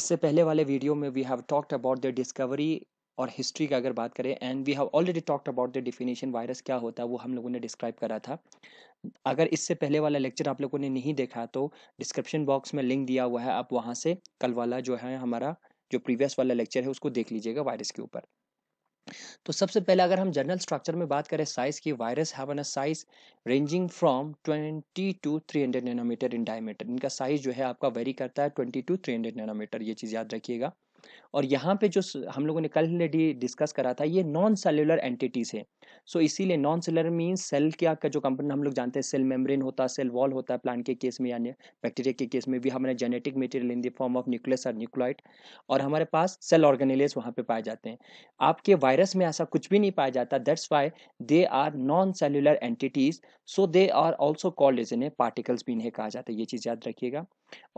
इससे पहले वाले वीडियो में we have talked about the discovery और हिस्ट्री का अगर बात करें and we have already talked about the definition virus क्या होता है वो हम लोगों ने डिस्क्राइब करा था अगर इससे पहले वाला लेक्चर आप लोगों ने नहीं देखा तो डिस्क्रिप्शन बॉक्स में लिंक दिया हुआ है आप वहाँ से कल वाला जो है हमारा जो प्रीवियस वाला लेक्चर है उसको देख लीजिएगा वायरस के ऊपर तो सबसे पहले अगर हम जनरल स्ट्रक्चर में बात करें साइज की वायरस है size ranging from 20 to 300 nanometre in diameter इनका साइज जो है आपका वेरी करता है 20 टू 300 नैनोमीटर ये चीज़ याद रखिएगा और यहाँ पे जो हम लोगों ने कल डिस्कस करा था ये नॉन सेलुलर एंटिटीज़ है सो so, इसीलिए नॉन सेलुलर मीन्स सेल क्या का जो कंपनी हम लोग जानते हैं सेल मेम्ब्रेन होता है सेल वॉल होता है प्लांट के केस में यानी बैक्टीरिया के केस में भी हमारे genetic material in the form of nucleus और न्यूक्लॉइड और हमारे पास सेल ऑर्गेनेलेस वहाँ पे पाए जाते हैं आपके वायरस में ऐसा कुछ भी नहीं पाया जाता that's why they are non cellular entities so they are also called is इन्हें पार्टिकल्स भी इन्हें कहा जाता है ये चीज़ याद रखिएगा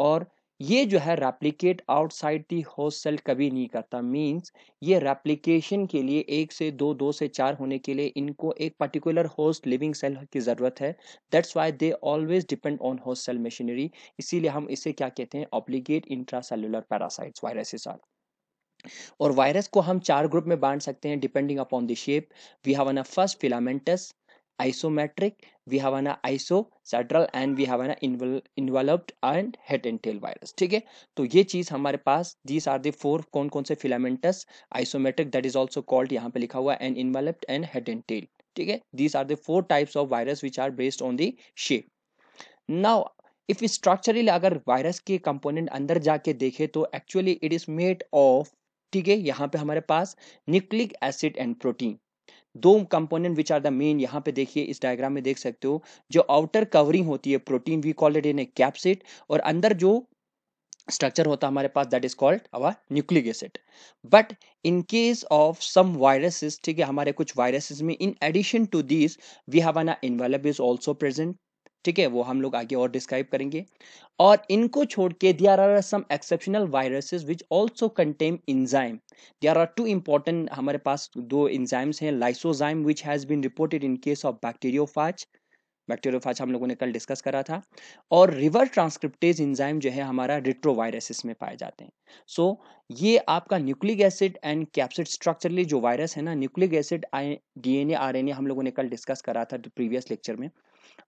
और ये जो है replicate outside the host cell कभी नहीं करता मींस ये रेप्लीकेशन के लिए एक से दो दो से चार होने के लिए इनको एक पर्टिकुलर होस्ट लिविंग सेल की ज़रूरत है that's why they always depend on host cell machinery इसीलिए हम इसे क्या कहते हैं obligate intracellular parasites viruses are और वायरस को हम चार ग्रुप में बांट सकते हैं depending upon the shape we have a first filamentous isometric, we have an isocentral and we have an enveloped and head and tail virus ठीक है तो ये चीज हमारे पास दीज आर दी फोर कौन कौन से filamentous isometric that is also called यहाँ पे लिखा हुआ and enveloped and head and tail ठीक है these are the four types of virus which are based on the shape now if structurally अगर वायरस के कंपोनेंट अंदर जाके देखे तो actually it is made of ठीक है यहाँ पे हमारे पास न्यूक्लिक एसिड एंड प्रोटीन दो component which are the main यहाँ पे देखिए इस डायग्राम में देख सकते हो जो आउटर कवरिंग होती है protein we call it in a capsid और अंदर जो स्ट्रक्चर होता है हमारे पास that is called our nucleic acid but in case of some viruses ठीक है हमारे कुछ वायरसेस में in addition to this we have an envelope is also present ठीक है वो हम लोग आगे और डिस्क्राइब करेंगे और इनको छोड़ के they are are some exceptional viruses which also contain enzyme they are are two important हमारे पास दो इंजाइम्स हैं lysozyme which has been reported in case of bacteriophage bacteriophage हम लोगों ने कल डिस्कस करा था और रिवर ट्रांसक्रिप्टेज इंजाइम जो है हमारा रिट्रोवायरसेस में पाए जाते हैं सो so, ये आपका nucleic acid and capsid structurally जो वायरस है ना nucleic acid I DNA RNA हम लोगों ने कल डिस्कस करा था प्रीवियस लेक्चर में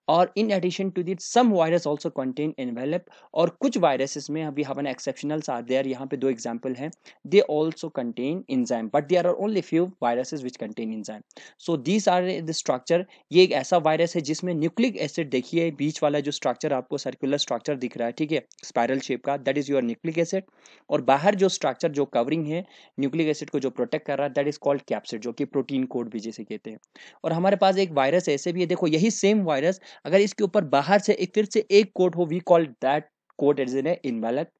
और in addition to that some virus also contain envelope और कुछ वायरसेस में we have an are are there यहाँ पे दो एग्जाम्पल हैं also contain enzyme but they are are only few viruses which contain enzyme so these are the structure ये एक ऐसा वायरस है जिसमें न्यूक्लिक एसिड देखिए बीच वाला जो स्ट्रक्चर आपको सर्कुलर स्ट्रक्चर दिख रहा है ठीक है स्पायरल शेप का that is your nucleic acid और बाहर जो स्ट्रक्चर जो कवरिंग है न्यूक्लिक एसिड को जो प्रोटेक्ट कर रहा है दैट इज कॉल्ड कैप्सिड जो कि प्रोटीन कोड भी जैसे कहते हैं और हमारे पास एक वायरस ऐसे भी है देखो यही सेम वायरस अगर इसके ऊपर बाहर से एक फिर से एक कोट हो we call that coat as in envelope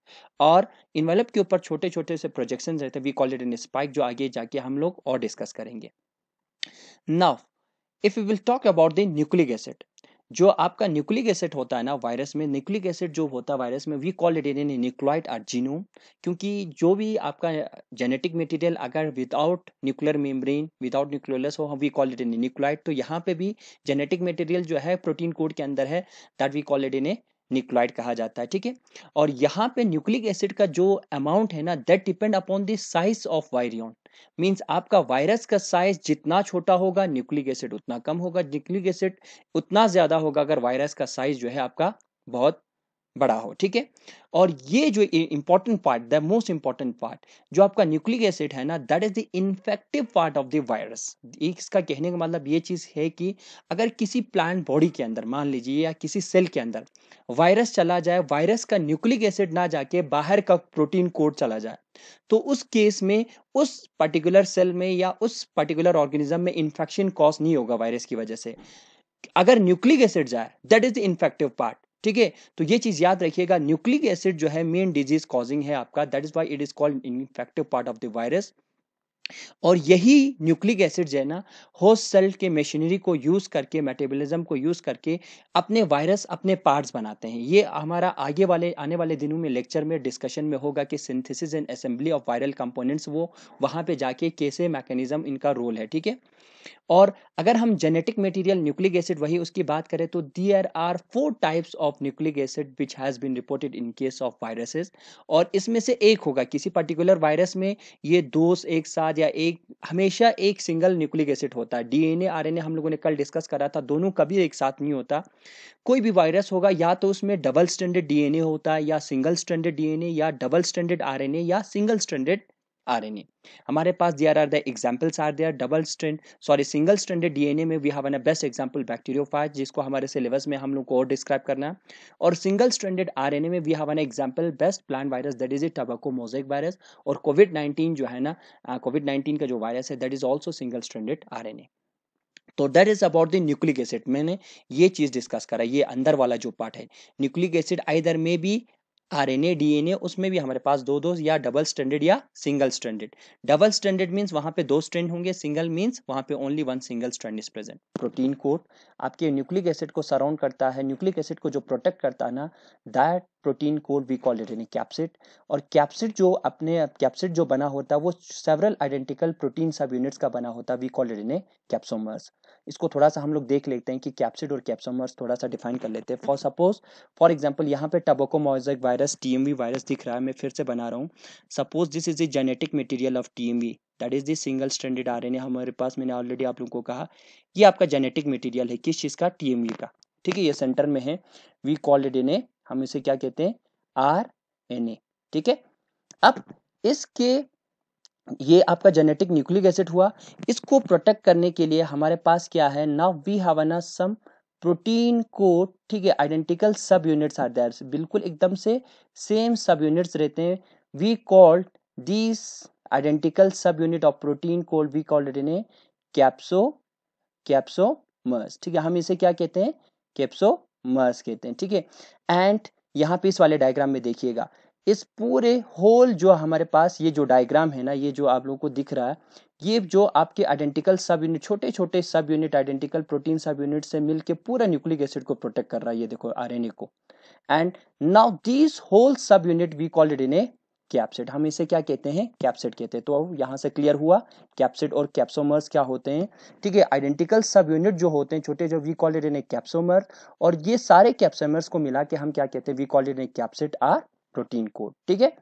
और इनवेलप के ऊपर छोटे छोटे से प्रोजेक्शन रहते हैं we call it in spike जो आगे जाके हम लोग और डिस्कस करेंगे now if you will talk about the nucleic acid जो आपका न्यूक्लिक एसिड होता है ना वायरस में न्यूक्लिक एसिड जो होता है वायरस में we call it in nucleoid or genome क्योंकि जो भी आपका जेनेटिक मटेरियल अगर without nuclear membrane without nucleolus हो we call it in nucleoid तो यहाँ पे भी जेनेटिक मटेरियल जो है प्रोटीन कोड के अंदर है that we call it in a कहा जाता है ठीक है और यहाँ पे न्यूक्लिक एसिड का जो अमाउंट है ना that depend upon the size of virion means आपका वायरस का साइज जितना छोटा होगा न्यूक्लिक एसिड उतना कम होगा न्यूक्लिक एसिड उतना ज़्यादा होगा अगर वायरस का साइज जो है आपका बहुत बड़ा हो ठीक है और ये जो important part the most important part जो आपका न्यूक्लिक एसिड है ना that is the infective part of the virus इसका कहने का मतलब ये चीज़ है कि अगर किसी प्लांट बॉडी के अंदर मान लीजिए या किसी सेल के अंदर वायरस चला जाए वायरस का न्यूक्लिक एसिड ना जाके बाहर का प्रोटीन कोड चला जाए तो उस केस में उस पर्टिकुलर सेल में या उस पर्टिकुलर ऑर्गेनिज्म में इन्फेक्शन कॉज नहीं होगा वायरस की वजह से अगर न्यूक्लिक एसिड जाए that is the infective part ठीक है तो ये चीज याद रखिएगा न्यूक्लिक एसिड जो है मेन डिजीज कॉजिंग है आपका that is why it is called infective part of the virus और यही न्यूक्लिक एसिड जो है ना होस्ट सेल के मशीनरी को यूज़ करके मेटेबलिज्म को यूज़ करके अपने वायरस अपने पार्ट्स बनाते हैं ये हमारा आगे वाले आने वाले दिनों में लेक्चर में डिस्कशन में होगा कि synthesis and assembly of viral components वो वहां पे जाके कैसे मैकेनिज्म इनका रोल है ठीक है और अगर हम जेनेटिक मटेरियल न्यूक्लिक एसिड वही उसकी बात करें तो there are four types of nucleic acid which has been reported in case of viruses और इसमें से एक होगा किसी पर्टिकुलर वायरस में ये दो एक साथ या एक हमेशा एक सिंगल न्यूक्लिक एसिड होता है डीएनए आरएनए हम लोगों ने कल डिस्कस करा था दोनों कभी एक साथ नहीं होता कोई भी वायरस होगा या तो उसमें डबल स्टैंडर्ड डीएनए होता है या सिंगल स्टैंडर्ड डीएनए या डबल स्टैंडर्ड आरएनए या सिंगल स्टैंडर्ड RNA. हमारे पास they are the examples are they double strand sorry single stranded D N A में we have an best example bacteriophage जिसको हमारे सिलेबस में हम लोग को और डिस्क्राइब करना है और single stranded R N A में we have an example best plant virus that is a tobacco mosaic virus और कोविड नाइन्टीन जो है ना कोविड नाइन्टीन का जो वायरस है that is also single stranded R N A तो that is about the nucleic acid मैंने ये चीज डिस्कस करा ये अंदर वाला जो पार्ट है न्यूक्लिक एसिड आइदर में भी आरएनए डीएनए उसमें भी हमारे पास दो दो या डबल स्टैंडर्ड या single standard double standard means वहां पे दो स्ट्रैंड होंगे सिंगल मींस वहां पे only one single strand is present protein coat आपके न्यूक्लिक एसिड को सराउंड करता है न्यूक्लिक एसिड को जो प्रोटेक्ट करता है ना that protein coat we call it in capsid और कैप्सिड जो अपने कैप्सिड जो बना होता है वो several identical protein sub units का बना होता है we call it in a capsomers इसको थोड़ा सा हम लोग देख लेते हैं कि कैप्सिड और कैप्सोमर्स थोड़ा सा डिफाइन कर लेते हैं फॉर सपोज फॉर एग्जाम्पल यहाँ पे टबोकोमोजक वायरस टी वायरस दिख रहा है मैं फिर से बना रहा हूँ suppose this is the genetic material of T that is the single standard R हमारे पास मैंने ऑलरेडी आप लोगों को कहा कि आपका जेनेटिक मटीरियल है किस चीज़ का टी का ठीक है ये सेंटर में है we call it in a हम इसे क्या कहते हैं आर एन ए ठीक है अब इसके ये आपका जेनेटिक न्यूक्लिक एसिड हुआ इसको प्रोटेक्ट करने के लिए हमारे पास क्या है नाउ वी हैव अना सम प्रोटीन को ठीक है आइडेंटिकल सब यूनिट्स आर देयर बिल्कुल एकदम से सेम सब यूनिट्स रहते हैं we called this identical sub unit of protein called we called it a capso capsomers ठीक है हम इसे क्या कहते हैं कैप्सोमर्स कहते हैं ठीक है एंड यहाँ पे इस वाले डायग्राम में देखिएगा इस पूरे होल जो हमारे पास ये जो डायग्राम है ना ये जो आप लोगों को दिख रहा है ये जो आपके आइडेंटिकल सब यूनिट छोटे छोटे sub unit identical protein sub unit से मिलके पूरा न्यूक्लिक एसिड को प्रोटेक्ट कर रहा है ये देखो आरएनए को and now this whole sub unit we called in a capsid हम इसे क्या कहते हैं कैप्सिड कहते हैं तो अब यहाँ से क्लियर हुआ कैप्सिड और कैप्सोमर्स क्या होते हैं ठीक है आइडेंटिकल सब यूनिट जो होते हैं छोटे जो वी कॉल्ड इन ए कैप्सोमर और ये सारे कैप्सोमर्स को मिला के हम क्या कहते हैं we called in a capsid or protein को ठीक है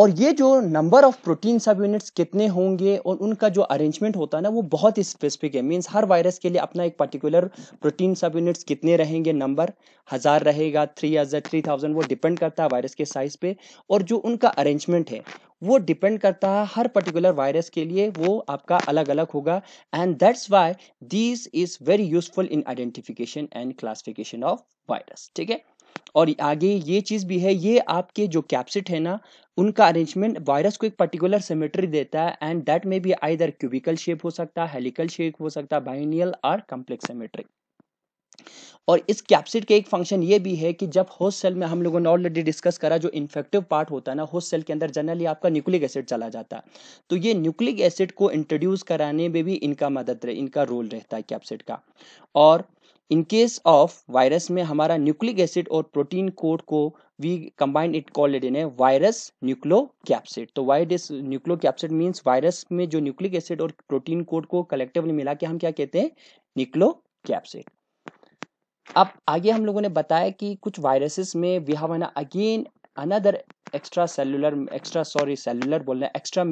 और ये जो number of protein sub units कितने होंगे और उनका जो अरेंजमेंट होता है ना वो बहुत ही स्पेसिफिक है मींस हर वायरस के लिए अपना एक पर्टिकुलर प्रोटीन सब यूनिट्स कितने रहेंगे नंबर हज़ार रहेगा थ्री हज़ार थ्री थाउजेंड वो डिपेंड करता है वायरस के साइज पे और जो उनका अरेंजमेंट है वो डिपेंड करता है हर पर्टिकुलर वायरस के लिए वो आपका अलग अलग होगा and that's why this is very useful in identification and classification of virus ठीक है और आगे ये चीज़ भी है ये आपके जो कैप्सिट है ना उनका अरेंजमेंट वायरस को एक पर्टिकुलर सिमेट्री देता है and that may be either cubical shape हो सकता है हेलिकल शेप हो सकता है बाइनियल और कम्प्लेक्स सिमेट्रिक और इस कैप्सिड के एक फंक्शन ये भी है कि जब होस्ट सेल में हम लोगों ने ऑलरेडी डिस्कस करा जो इन्फेक्टिव पार्ट होता है ना होस्ट सेल के अंदर जनरली आपका न्यूक्लिक एसिड चला जाता है तो ये न्यूक्लिक एसिड को इंट्रोड्यूस कराने में भी इनका मदद रहे, इनका रोल रहता है कैप्सिड का और इन केस ऑफ वायरस में हमारा न्यूक्लिक एसिड और प्रोटीन कोड को we combined it call in a virus nucleo capsid तो why this nucleo capsid means virus में जो न्यूक्लिक एसिड और प्रोटीन कोड को कलेक्टिवली मिला के हम क्या कहते हैं न्यूक्लो कैप्सिड अब आगे हम लोगों ने बताया कि कुछ वायरसेस में we have an again another extra cellular extra sorry cellular बोल रहे हैं एक्स्ट्रा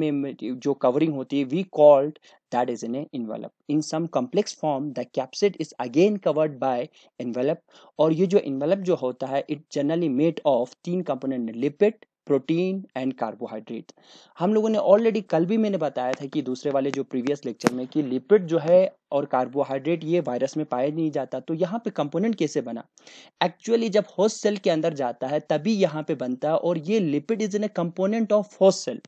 जो कवरिंग होती है we called that is in envelope in some complex form the capsid is again covered by envelope और ये जो एनवेलप जो होता है इट जनरली मेड ऑफ तीन component lipid protein and carbohydrate हम लोगों ने ऑलरेडी कल भी मैंने बताया था कि दूसरे वाले जो प्रीवियस लेक्चर में कि लिपिड जो है और कार्बोहाइड्रेट ये वायरस में पाया नहीं जाता तो यहाँ पे कंपोनेंट कैसे बना एक्चुअली जब होस्ट सेल के अंदर जाता है तभी यहाँ पे बनता है और ये lipid is in a component of host cell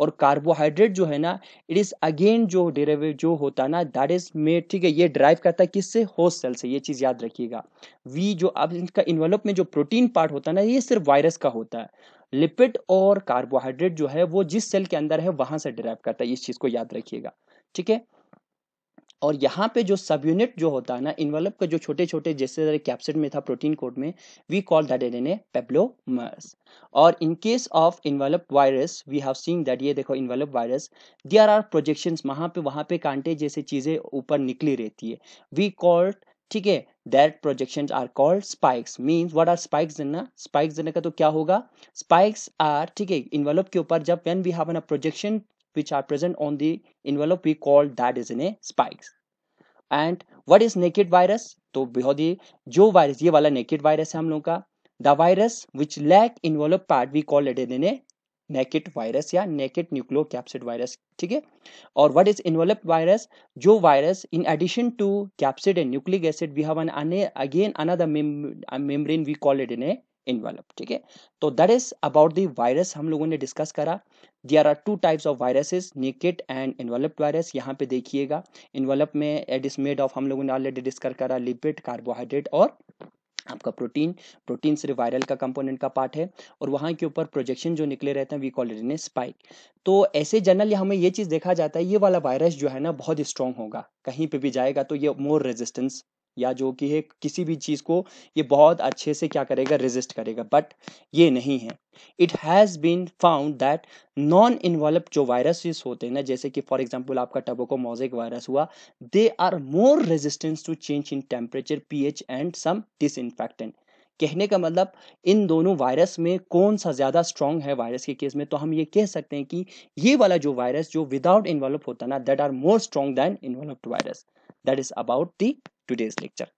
और कार्बोहाइड्रेट जो है ना इट इज अगेन जो डेरेवे जो होता है ना दैट इज में ठीक है ये ड्राइव करता है किससे होस्ट सेल से ये चीज़ याद रखिएगा वी जो अब इनका इन्वेलप में जो प्रोटीन पार्ट होता है ना ये सिर्फ वायरस का होता है लिपिड और कार्बोहाइड्रेट जो है वो जिस सेल के अंदर है वहां से डिराइव करता है इस चीज़ को याद रखिएगा ठीक है और यहाँ पे जो सब यूनिट जो होता है ना इन्वेलप का जो छोटे छोटे जैसे कैप्सिड में था प्रोटीन कोड में we call that an an a peplomers और in case of envelope virus we have seen that ये देखो envelope virus there are projection वहाँ पे वहाँ पे कांटे जैसे चीज़ें ऊपर निकली रहती है वी कॉल्ड ठीक है that projection are called spikes means what are spikes देना स्पाइक्स देने का तो क्या होगा स्पाइक्स आर ठीक है इन्वेलप के ऊपर जब when we have an a projection which are present on the envelope we call that is इन्हें spikes and what is naked virus तो बहुत ही जो वायरस ये वाला नेकेड वायरस है हम लोग का the virus which lack envelope part we call it in naked virus या नेकेट न्यूक्लियो कैप्सिड वायरस ठीक है और व्हाट इज इन्वॉल्व वायरस जो virus in addition to capsid and nucleic acid we have an again another membrane we call it in a envelope ठीक है तो that is about the virus हम लोगों ने डिस्कस करा there are two types of viruses naked and envelope virus यहाँ पे देखिएगा इनवेलप में इट इज मेड ऑफ हम लोगों ने ऑलरेडी डिस्कस करा लिपिड कार्बोहाइड्रेट और आपका प्रोटीन प्रोटीन सिर्फ वायरल का कंपोनेंट का पार्ट है और वहाँ के ऊपर प्रोजेक्शन जो निकले रहते हैं we call it in spike तो ऐसे जनरल हमें ये चीज़ देखा जाता है ये वाला वायरस जो है ना बहुत स्ट्रांग होगा कहीं पे भी जाएगा तो ये मोर रेजिस्टेंस या जो कि है किसी भी चीज़ को ये बहुत अच्छे से क्या करेगा रेजिस्ट करेगा बट ये नहीं है it has been found that non envelope जो वायरसेस होते हैं ना जैसे कि फॉर एग्जांपल आपका टबोको मोजेक वायरस हुआ they are more resistance to change in temperature pH and some this कहने का मतलब इन दोनों वायरस में कौन सा ज़्यादा स्ट्रांग है वायरस के केस में तो हम ये कह सकते हैं कि ये वाला जो वायरस जो विदाउट इन्वॉल्व होता ना that are more strong than envelope virus that is about the today's lecture.